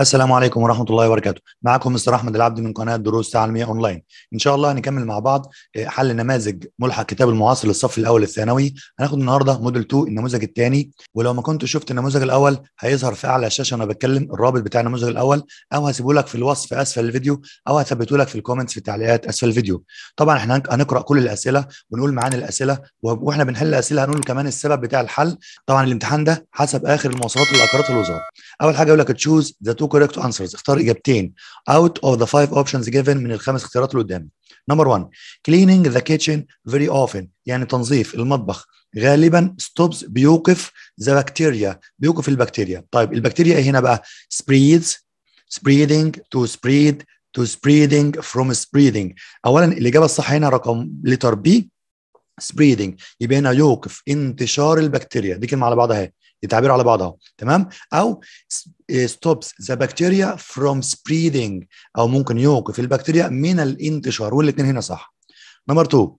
السلام عليكم ورحمه الله وبركاته معكم مستر احمد العبد من قناه دروس تعليميه اونلاين ان شاء الله هنكمل مع بعض آه، حل نماذج ملحق كتاب المعاصر للصف الاول الثانوي هناخد النهارده موديل 2 النموذج الثاني ولو ما كنت شفت النموذج الاول هيظهر في اعلى الشاشه وانا بتكلم الرابط بتاع النموذج الاول او هسيبه لك في الوصف اسفل الفيديو او هثبته لك في الكومنتس في التعليقات اسفل الفيديو طبعا احنا هنقرا كل الاسئله ونقول معانا الاسئله واحنا بنحل الاسئله هنقول كمان السبب بتاع الحل طبعا الامتحان ده حسب اخر المواصفات اللي اقرتها الوزاره اول حاجه يقول لك تشوز ذا تو كوريكت انسرز اختار اجابتين اوت اوف ذا فايف اوبشنز جيفن من الخمس اختيارات اللي قدامك نمبر 1 كليننج ذا كيتشن فيري اوفن يعني تنظيف المطبخ غالبا ستوبس بيوقف ذا بكتيريا بيوقف البكتيريا طيب البكتيريا ايه هنا بقى سبريدز سبريدنج تو سبريد تو سبريدنج فروم سبريدنج اولا الاجابه الصح هنا رقم لتر بي سبريدنج يبقى هنا يوقف انتشار البكتيريا دي كلمه على بعضها اهي دي تعبير على بعضها تمام او إيه، stops the bacteria from spreading او ممكن يوقف البكتيريا من الانتشار والاثنين هنا صح نمبر 2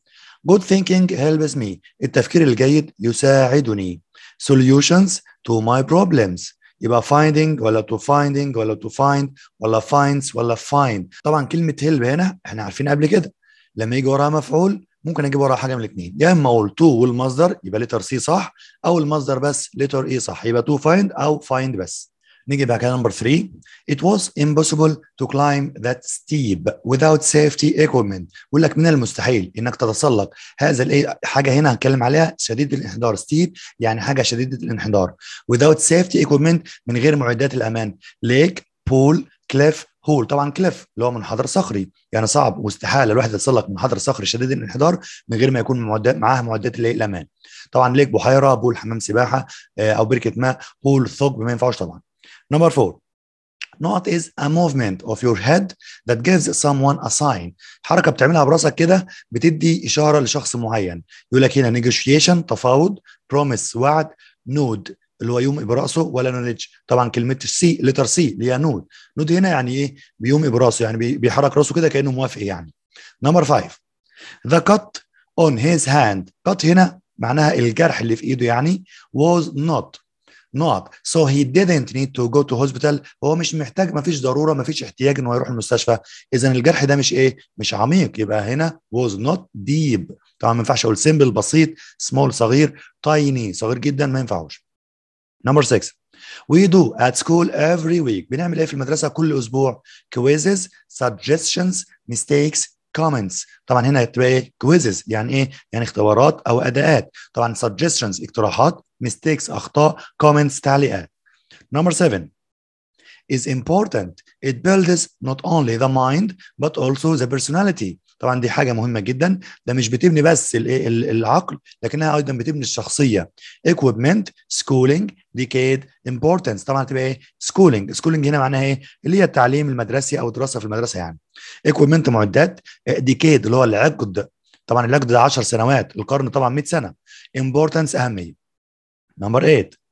good thinking helps me التفكير الجيد يساعدني solutions to my problems يبقى finding ولا to finding ولا to find ولا finds ولا find طبعا كلمه help هنا احنا عارفين قبل كده لما يجي وراها مفعول ممكن اجيب وراها حاجه من الاثنين يا اما اقول تو والمصدر يبقى لتر سي صح او المصدر بس لتر اي e صح يبقى تو فايند او فايند بس نيجي بقى نمبر 3 it was impossible to climb that steep without safety equipment بيقول لك من المستحيل انك تتسلق هذا الاي حاجه هنا هنتكلم عليها شديد الانحدار steep يعني حاجه شديده الانحدار without safety equipment من غير معدات الامان ليك بول كليف هول طبعا كليف اللي هو منحدر صخري يعني صعب واستحاله الواحد لك منحدر صخري شديد الانحدار من غير ما يكون معدات معاها معدات الامان طبعا ليك بحيره بول حمام سباحه آه، او بركه ماء بول ثقب ما ينفعش طبعا نمبر 4 Not is a movement of your head that gives someone a sign حركه بتعملها براسك كده بتدي اشاره لشخص معين يقول لك هنا negotiation تفاوض promise وعد نود اللي هو يومئ براسه ولا نولج طبعا كلمه السي لتر سي اللي هي نود نود هنا يعني ايه بيومئ براسه يعني بيحرك راسه كده كانه موافق يعني نمبر 5 ذا كات اون هيز هاند كات هنا معناها الجرح اللي في ايده يعني was not not so he didn't need to go to hospital هو مش محتاج ما فيش ضروره ما فيش احتياج انه يروح المستشفى اذا الجرح ده مش ايه مش عميق يبقى هنا was not deep طبعا ما ينفعش اقول simple بسيط small صغير tiny صغير جدا ما ينفعوش نمبر 6 وي دو ات سكول افري ويك بنعمل ايه في المدرسه كل اسبوع كويزز سجستشنز ميستيكس كومنتس طبعا هنا كويزز يعني ايه يعني اختبارات او اداءات طبعا سجستشنز اقتراحات ميستيكس اخطاء كومنتس تعليقات نمبر 7 is important. It builds not only the mind, but also the personality. طبعا دي حاجه مهمه جدا ده مش بتبني بس العقل لكنها ايضا بتبني الشخصيه equipment schooling decade importance طبعا تبقى ايه سكولينج سكولينج هنا معناها ايه اللي هي التعليم المدرسي او الدراسه في المدرسه يعني equipment معدات آه، decade اللي هو العقد طبعا العقد ده 10 سنوات القرن طبعا 100 سنه importance اهميه نمبر 8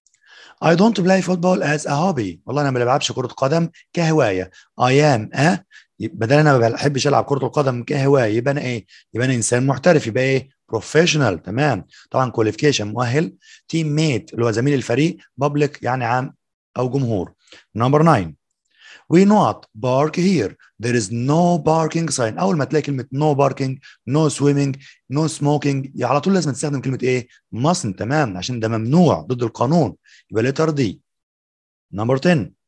I don't play football as a hobby والله انا ما بلعبش كره قدم كهوايه I am a بدل انا ما بحبش العب كره القدم كهوايه يبقى انا ايه يبقى انا انسان محترف يبقى ايه بروفيشنال تمام طبعا كواليفيكيشن مؤهل تيم ميت اللي هو زميل الفريق بابليك يعني عام او جمهور نمبر 9 we not bark here there is no barking sign اول ما تلاقي كلمه no barking, no swimming no smoking على طول لازم تستخدم كلمه ايه mustn't تمام عشان ده ممنوع ضد القانون يبقى letter دي number 10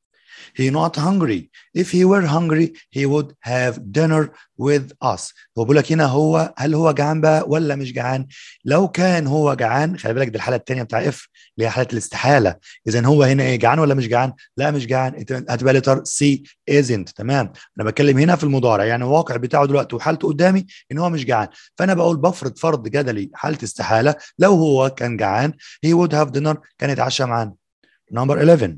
He not hungry. If he were hungry, he would have dinner with us. هو بيقول لك هنا هو هل هو جعان بقى ولا مش جعان؟ لو كان هو جعان خلي بالك دي الحالة الثانية بتاع اف اللي هي حالة الاستحالة. إذا هو هنا ايه جعان ولا مش جعان؟ لا مش جعان هتبقى لتر سي isn't تمام؟ أنا بتكلم هنا في المضارع يعني الواقع بتاعه دلوقتي وحالته قدامي إن هو مش جعان. فأنا بقول بفرض فرض جدلي حالة استحالة لو هو كان جعان he would have dinner كان يتعشى معانا. نمبر 11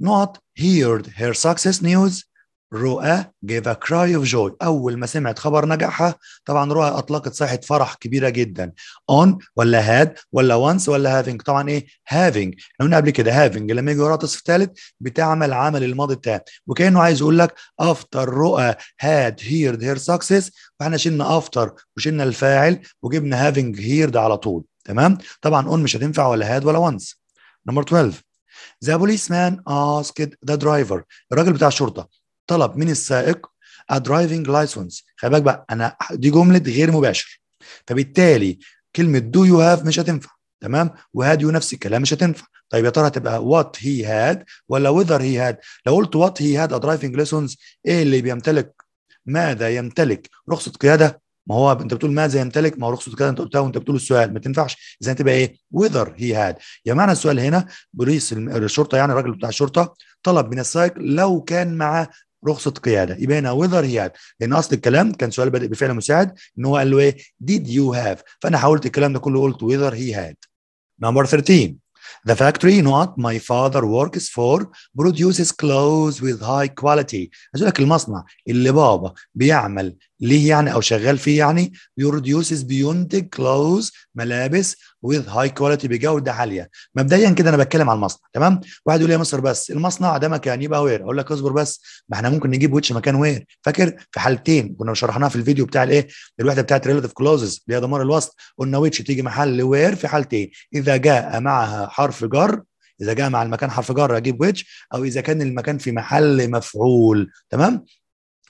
not heard her success news رؤى gave a cry of joy أول ما سمعت خبر نجاحها طبعا رؤى أطلقت صيحة فرح كبيرة جدا on ولا had ولا once ولا having طبعا إيه having احنا قلنا قبل كده having لما يجي وراء تصف ثالث بتعمل عمل الماضي بتاعها وكأنه عايز يقول لك after رؤى had heard her success فاحنا شلنا after وشلنا الفاعل وجبنا having heard على طول تمام طبعا on مش هتنفع ولا had ولا once نمبر 12 The policeman asked the driver الراجل بتاع الشرطه طلب من السائق a driving license خلي بالك بقى انا دي جمله غير مباشر فبالتالي كلمه دو يو هاف مش هتنفع تمام وهاد يو نفس الكلام مش هتنفع طيب يا ترى هتبقى وات هي هاد ولا وذر هي هاد لو قلت وات هي هاد ا درايفنج ليسونز ايه اللي بيمتلك ماذا يمتلك رخصه قياده ما هو انت بتقول ماذا يمتلك ما هو رخصه كذا انت قلتها وانت بتقول السؤال ما تنفعش اذا تبقى ايه وذر هي هاد يا معنى السؤال هنا بوليس الشرطه يعني الراجل بتاع الشرطه طلب من السائق لو كان معاه رخصه قياده يبقى هنا وذر هي هاد لان اصل الكلام كان سؤال بادئ بفعل مساعد ان هو قال له ايه ديد يو هاف فانا حاولت الكلام ده كله قلت وذر هي هاد نمبر 13 The factory not my father works for produces clothes with high quality. أقول لك المصنع اللي بابا بيعمل ليه يعني او شغال فيه يعني بيروديوسز بينتج كلوز ملابس وذ هاي كواليتي بجوده عاليه مبدئيا كده انا بتكلم عن المصنع تمام واحد يقول لي يا مصر بس المصنع ده مكان يبقى وير اقول لك اصبر بس ما احنا ممكن نجيب ويتش مكان وير فاكر في حالتين كنا شرحناها في الفيديو بتاع الايه الوحده بتاعت ريلاتيف كلوزز اللي هي ضمار الوسط قلنا ويتش تيجي محل وير في حالتين اذا جاء معها حرف جر اذا جاء مع المكان حرف جر اجيب ويتش او اذا كان المكان في محل مفعول تمام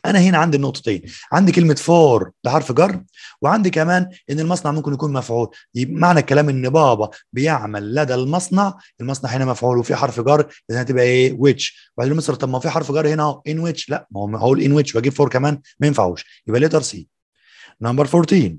انا هنا عندي النقطتين عندي كلمه فور بحرف جر وعندي كمان ان المصنع ممكن يكون مفعول معنى الكلام ان بابا بيعمل لدى المصنع المصنع هنا مفعول وفي حرف جر اذا هتبقى ايه ويتش وبعدين مصر طب ما في حرف جر هنا ان ويتش لا ما هو هقول ان ويتش واجيب فور كمان ما ينفعوش يبقى ليتر سي نمبر 14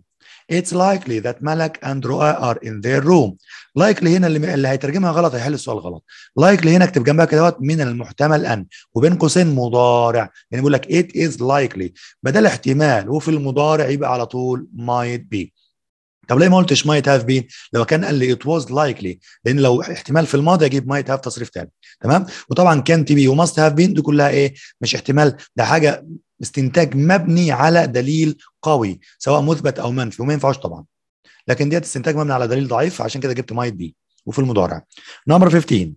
It's likely that Malak and Rua are in their room. likely هنا اللي, اللي هيترجمها غلط هيحل السؤال غلط. likely هنا اكتب جنبها كده دوت من المحتمل ان وبين قوسين مضارع يعني بيقول لك it is likely بدل احتمال وفي المضارع يبقى على طول might be. طب ليه ما قلتش might have been؟ لو كان قال لي it was likely لان لو احتمال في الماضي اجيب might have تصريف تاني تمام وطبعا كان تي بي وماست هاف بين دي كلها ايه مش احتمال ده حاجه استنتاج مبني على دليل قوي سواء مثبت او منفي وما ينفعش طبعا لكن ديت استنتاج مبني على دليل ضعيف عشان كده جبت مايت بي وفي المضارع نمبر 15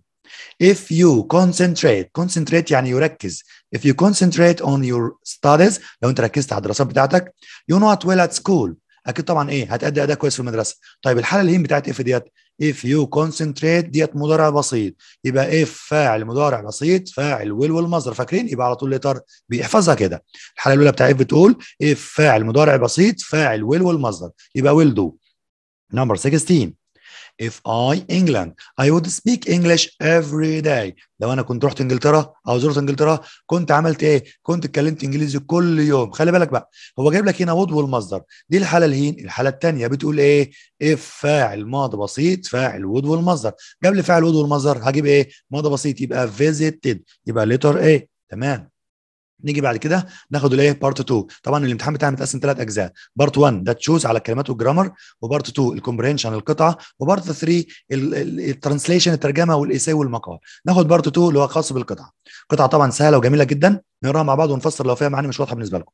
If you concentrate concentrate يعني يركز if you concentrate on your studies لو انت ركزت على الدراسات بتاعتك you not well at school اكيد طبعا ايه هتأدي اداء كويس في المدرسه طيب الحاله اللي هي بتاعت اف ديت اف يو كونسنتريت ديت مضارع بسيط يبقى اف فاعل مضارع بسيط فاعل ويل والمصدر فاكرين يبقى على طول ليتر بيحفظها كده الحاله الاولى بتاعت اف بتقول اف فاعل مضارع بسيط فاعل ويل والمصدر يبقى ويل دو نمبر 16 if I England I would speak English every day لو انا كنت رحت انجلترا او زرت انجلترا كنت عملت ايه كنت اتكلمت انجليزي كل يوم خلي بالك بقى هو جايب لك هنا وود والمصدر دي الحاله الهين الحاله الثانيه بتقول ايه اف فاعل ماضي بسيط فاعل وود والمصدر جاب لي فاعل وود والمصدر هجيب ايه ماضي بسيط يبقى فيزيتد يبقى ليتر ايه تمام نيجي بعد كده ناخد الايه بارت 2 طبعا الامتحان بتاعنا متقسم ثلاث اجزاء بارت 1 ده تشوز على الكلمات والجرامر وبارت 2 الكومبرينشن القطعه وبارت 3 الترانسليشن الترجمه والايساي والمقال ناخد بارت 2 اللي هو خاص بالقطعه قطعه طبعا سهله وجميله جدا نقراها مع بعض ونفسر لو فيها معاني مش واضحه بالنسبه لكم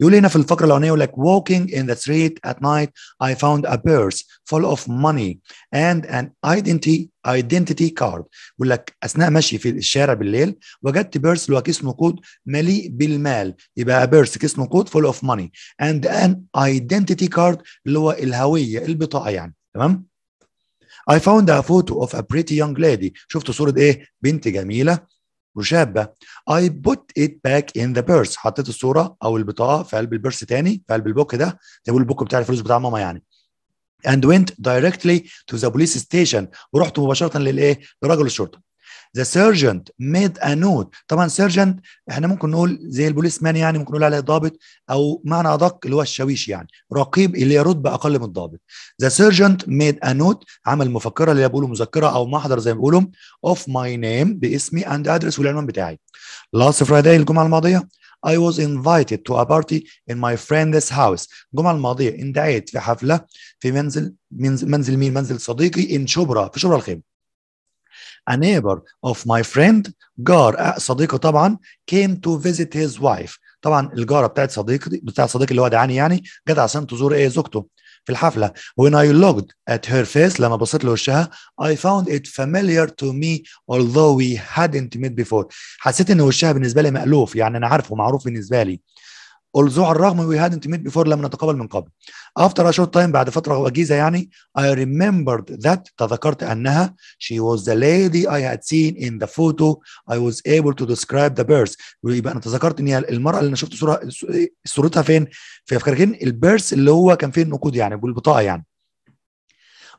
يقول هنا في الفقره الاولانيه يقول لك walking in the street at night I found a purse full of money and an identity identity card يقول لك اثناء مشي في الشارع بالليل وجدت بيرس اللي هو كيس نقود مليء بالمال يبقى بيرس كيس نقود full of money and an identity card اللي هو الهويه البطاقه يعني تمام I found a photo of a pretty young lady شفت صورة ايه بنت جميلة وشابه I put it back in the purse حطيت الصورة أو البطاقة في قلب البيرس تاني في قلب البوك ده زي ما البوك بتاع الفلوس بتاع ماما يعني and went directly to the police station ورحت مباشرة للإيه؟ لرجل الشرطة ذا سيرجنت ميد ا نوت طبعا سيرجنت احنا ممكن نقول زي البوليس مان يعني ممكن نقول عليه ضابط او معنى ادق اللي هو الشاويش يعني رقيب اللي رتبه اقل من الضابط ذا سيرجنت ميد ا نوت عمل مفكره اللي بيقولوا مذكره او محضر زي ما بيقولوا اوف ماي نيم باسمي اند ادرس والعنوان بتاعي لاست فرايداي الجمعه الماضيه I was invited to a party in my friend's house الجمعة الماضية اندعيت في حفلة في منزل منزل, مين منزل صديقي ان شبرا في شبرا الخيمة a neighbor of my friend جار آه، صديقه طبعا came to visit his wife طبعا الجاره بتاعت صديقي بتاعت صديقي اللي هو دعاني يعني جت عشان تزور ايه زوجته في الحفله when I looked at her face لما بصيت لوشها I found it familiar to me although we hadn't met before حسيت ان وشها بالنسبه لي مألوف يعني انا عارفه معروف بالنسبه لي although على الرغم وي hadn't ميت بيفور لم نتقابل من قبل افتر a تايم بعد فترة وجيزة يعني اي remembered ذات تذكرت أنها شي واز ذا ليدي اي هاد سين ان ذا فوتو اي واز ايبل تو ديسكرايب ذا بيرس يبقى أنا تذكرت إن المرأة اللي أنا شفت صورة صورتها فين في أفكارك البيرس اللي هو كان فيه النقود يعني بالبطاقة يعني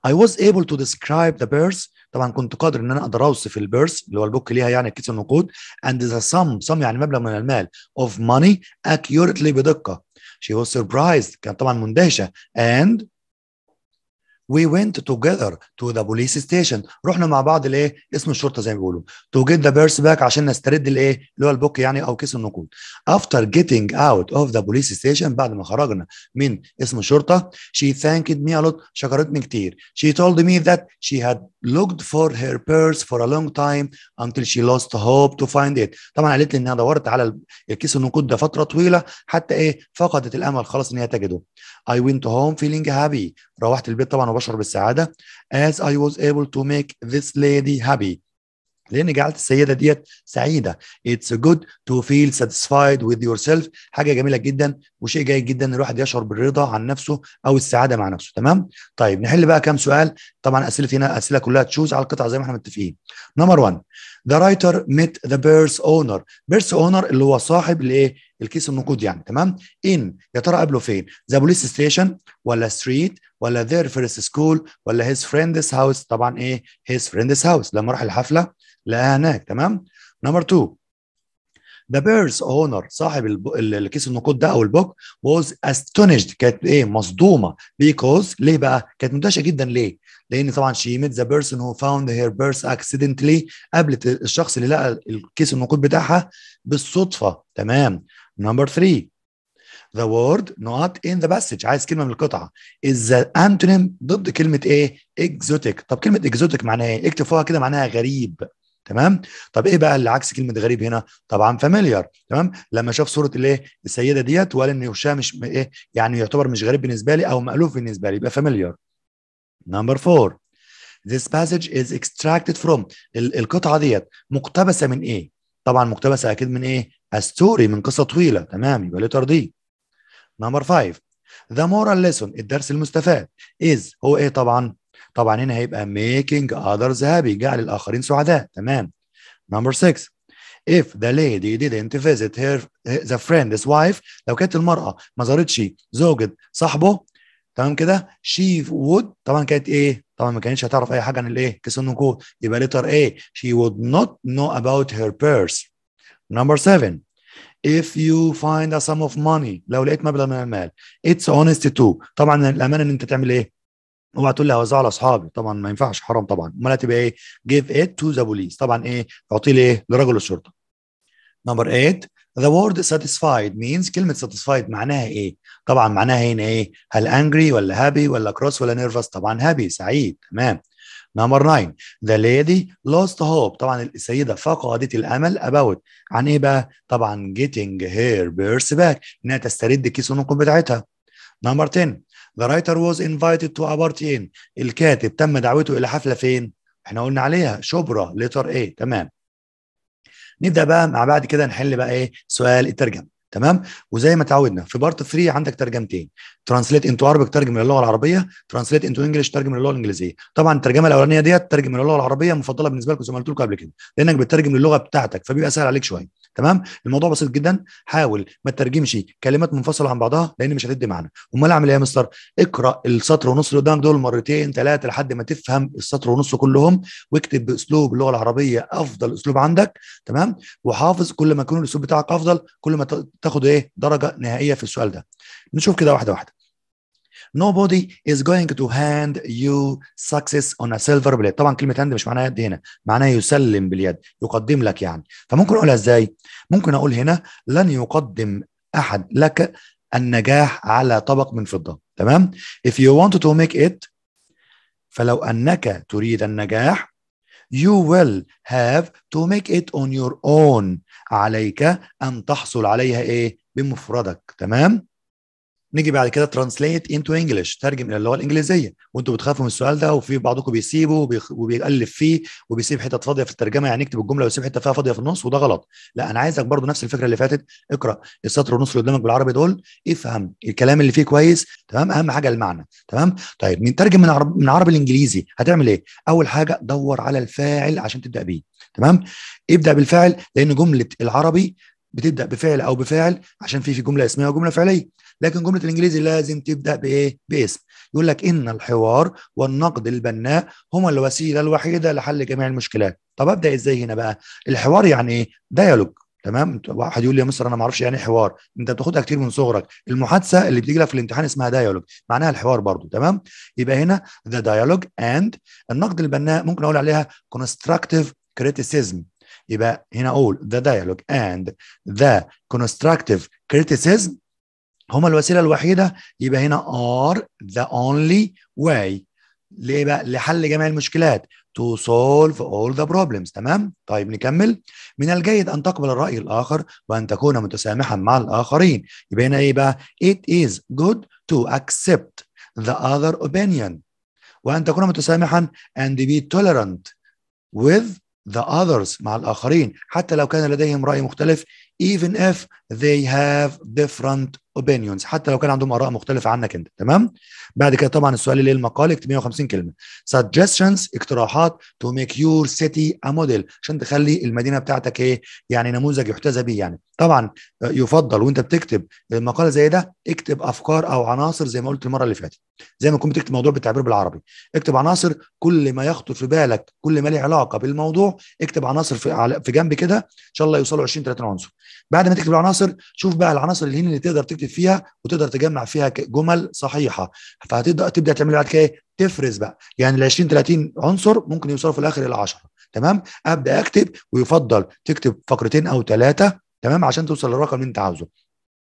I was able to describe the birth طبعا كنت قادر ان انا اقدر اوصف البيرس اللي هو البوك ليها يعني كيس النقود and the sum sum يعني مبلغ من المال of money accurately بدقه she was surprised كانت طبعا مندهشه and we went together to the police station رحنا مع بعض لايه اسم الشرطه زي ما بيقولوا to get the purse back عشان نسترد الايه اللي هو البوك يعني او كيس النقود after getting out of the police station بعد ما خرجنا من اسم الشرطة, she thanked me a lot شكرتني كتير she told me that she had looked for her purse for a long time until she lost hope to find it طبعا قالت لي انها دورت على الكيس النقود ده فتره طويله حتى ايه فقدت الامل خلاص ان هي تجده I went home feeling happy روحت البيت طبعا وبشعر بالسعاده as I was able to make this lady happy لان جعلت السيده ديت سعيده اتس جود تو فيل ساتسفايد وذ يور سيلف حاجه جميله جدا وشيء جيد جدا ان الواحد يشعر بالرضا عن نفسه او السعاده مع نفسه تمام طيب نحل بقى كام سؤال طبعا اسئله هنا اسئله كلها تشوز على القطعه زي ما احنا متفقين نمبر 1 ذا رايتر ميت ذا بيرس اونر بيرس اونر اللي هو صاحب الايه الكيس النقود يعني تمام ان يا ترى قابله فين ذا بوليس ستيشن ولا ستريت ولا ذير فيرست سكول ولا هيز فريندز هاوس طبعا ايه هيز فريندز هاوس لما راح الحفله لقاها هناك تمام نمبر 2 ذا بيرز اونر صاحب الكيس النقود ده او البوك واز استونيشد كانت ايه مصدومه بيكوز ليه بقى؟ كانت مندهشه جدا ليه؟ لان طبعا شي ميت ذا بيرسون هو فاوند هير بيرس اكسيدنتلي قابلت الشخص اللي لقى الكيس النقود بتاعها بالصدفه تمام نمبر 3 the word not in the passage عايز كلمه من القطعه is the antonym ضد كلمه ايه exotic طب كلمه exotic معناها ايه اكتب فوقها كده معناها غريب تمام طب ايه بقى اللي عكس كلمه غريب هنا طبعا فاميليار تمام لما شاف صوره الايه السيده ديت وقال ان وشها مش ايه يعني يعتبر مش غريب بالنسبه لي او مألوف بالنسبه لي يبقى فاميليار نمبر 4 this passage is extracted from القطعه ديت مقتبسه من ايه طبعا مقتبسه اكيد من ايه A story من قصه طويله تمام يبقى letter D Number 5 The moral lesson الدرس المستفاد is هو ايه طبعا طبعا هنا هيبقى making others happy جعل الاخرين سعداء تمام Number 6 if the lady didn't visit her the friend's wife لو كانت المرأة ما زارتش زوجة صاحبه تمام كده she would طبعا كانت ايه طبعا ما كانتش هتعرف اي حاجة عن الايه كيس النقود يبقى letter A she would not know about her purse Number seven, if you find a sum of money لو لقيت مبلغ من المال it's honest to طبعا الامانه ان انت تعمل ايه؟ اوعى تقول لي هوزعه على اصحابي طبعا ما ينفعش حرام طبعا امال تبقى ايه؟ give it to the police طبعا ايه؟ اعطيه لايه؟ لرجل الشرطه. نمبر eight, The word satisfied means كلمة satisfied معناها ايه؟ طبعا معناها هنا ايه؟ هل angry ولا happy ولا cross ولا nervous؟ طبعا happy سعيد تمام نمبر 9 ذا ليدي لوست هوب طبعا السيده فقدت الامل اباوت عن ايه بقى؟ طبعا جيتنج هير بيرس باك انها تسترد كيس النقود بتاعتها. نمبر 10 ذا رايتر واز انفايتد تو a party الكاتب تم دعوته الى حفله فين؟ احنا قلنا عليها شبرا ليتر ايه تمام. نبدا بقى مع بعد كده نحل بقى ايه؟ سؤال الترجمه. تمام وزي ما تعودنا في بارت 3 عندك ترجمتين ترانسليت انتو عربك ترجم من اللغه العربيه ترانسليت انتو انجلش ترجم من اللغه الانجليزيه طبعا الترجمه الاولانيه ديت ترجم من اللغه العربيه مفضله بالنسبه لكم زي ما قلت لكم قبل كده لانك بتترجم للغه بتاعتك فبيبقى سهل عليك شويه تمام الموضوع بسيط جدا حاول ما تترجمش كلمات منفصله عن بعضها لان مش هتدي معنى امال اعمل ايه يا مستر اقرا السطر ونص اللي قدامك دول مرتين ثلاثه لحد ما تفهم السطر ونص كلهم واكتب باسلوب اللغه العربيه افضل اسلوب عندك تمام وحافظ كل ما يكون الاسلوب بتاعك افضل كل ما تاخد ايه درجه نهائيه في السؤال ده نشوف كده واحده واحده nobody is going to hand you success on a silver plate طبعا كلمه هاند مش معناها يد هنا معناها يسلم باليد يقدم لك يعني فممكن اقولها ازاي ممكن اقول هنا لن يقدم احد لك النجاح على طبق من فضه تمام if you want to make it فلو انك تريد النجاح You will have to make it on your own عليك أن تحصل عليها إيه بمفردك تمام نيجي بعد كده ترانسليت انتو انجلش ترجم الى اللغه الانجليزيه وانتوا بتخافوا من السؤال ده وفي بعضكم بيسيبه وبيقلب فيه وبيسيب حتت فاضيه في الترجمه يعني يكتب الجمله ويسيب حته فيها فاضيه في النص وده غلط لا انا عايزك برضو نفس الفكره اللي فاتت اقرا السطر ونص اللي قدامك بالعربي دول افهم الكلام اللي فيه كويس تمام اهم حاجه المعنى تمام طيب من ترجم من عربي من عربي الانجليزي هتعمل ايه اول حاجه دور على الفاعل عشان تبدا بيه تمام ابدا بالفعل لان جمله العربي بتبدا بفعل او بفعل عشان في في جمله اسميه وجمله فعليه لكن جمله الانجليزي لازم تبدا بايه باسم يقول لك ان الحوار والنقد البناء هما الوسيله الوحيده لحل جميع المشكلات طب ابدا ازاي هنا بقى الحوار يعني ايه ديالوج تمام واحد يقول لي يا مستر انا ما اعرفش يعني إيه حوار انت بتاخدها كتير من صغرك المحادثه اللي بتيجي لك في الامتحان اسمها ديالوج معناها الحوار برضو تمام يبقى هنا ذا ديالوج اند النقد البناء ممكن اقول عليها كونستراكتيف كريتيسيزم يبقى هنا اقول ذا dialogue and ذا constructive criticism هما الوسيله الوحيده يبقى هنا are the only way ليه بقى لحل جميع المشكلات to solve all the problems تمام طيب نكمل من الجيد ان تقبل الراي الاخر وان تكون متسامحا مع الاخرين يبقى هنا ايه بقى it is good to accept the other opinion وان تكون متسامحا and be tolerant with the others مع الآخرين حتى لو كان لديهم رأي مختلف even if they have different opinions حتى لو كان عندهم اراء مختلفه عنك انت تمام بعد كده طبعا السؤال اللي المقال 150 كلمه suggestions اقتراحات to make your city a model عشان تخلي المدينه بتاعتك ايه يعني نموذج يحتذى به يعني طبعا آه، يفضل وانت بتكتب المقال زي ده اكتب افكار او عناصر زي ما قلت المره اللي فاتت زي ما كنت بتكتب موضوع بالتعبير بالعربي اكتب عناصر كل ما يخطر في بالك كل ما له علاقه بالموضوع اكتب عناصر في جنب كده ان شاء الله يوصلوا 20 30 عنصر بعد ما تكتب العناصر العناصر شوف بقى العناصر اللي هنا اللي تقدر تكتب فيها وتقدر تجمع فيها جمل صحيحه فهتبدا تبدا تعمل بعد كده إيه؟ تفرز بقى يعني ال 20 30 عنصر ممكن يوصلوا في الاخر الى 10 تمام ابدا اكتب ويفضل تكتب فقرتين او ثلاثه تمام عشان توصل للرقم اللي انت عاوزه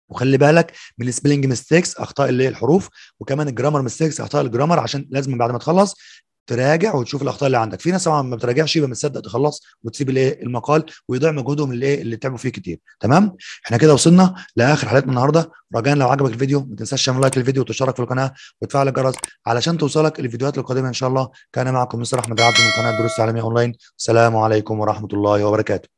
وخلي بالك من السبيلنج ميستيكس اخطاء اللي هي الحروف وكمان الجرامر ميستيكس اخطاء الجرامر عشان لازم بعد ما تخلص تراجع وتشوف الاخطاء اللي عندك في ناس طبعا ما بتراجعش يبقى متصدق تخلص وتسيب الايه المقال ويضيع مجهودهم اللي اللي تعبوا فيه كتير تمام احنا كده وصلنا لاخر حلقتنا النهارده رجاء لو عجبك الفيديو ما تنساش تعمل لايك للفيديو وتشترك في القناه وتفعل الجرس علشان توصلك الفيديوهات القادمه ان شاء الله كان معكم مستر احمد عبد من قناه دروس تعليميه اونلاين السلام عليكم ورحمه الله وبركاته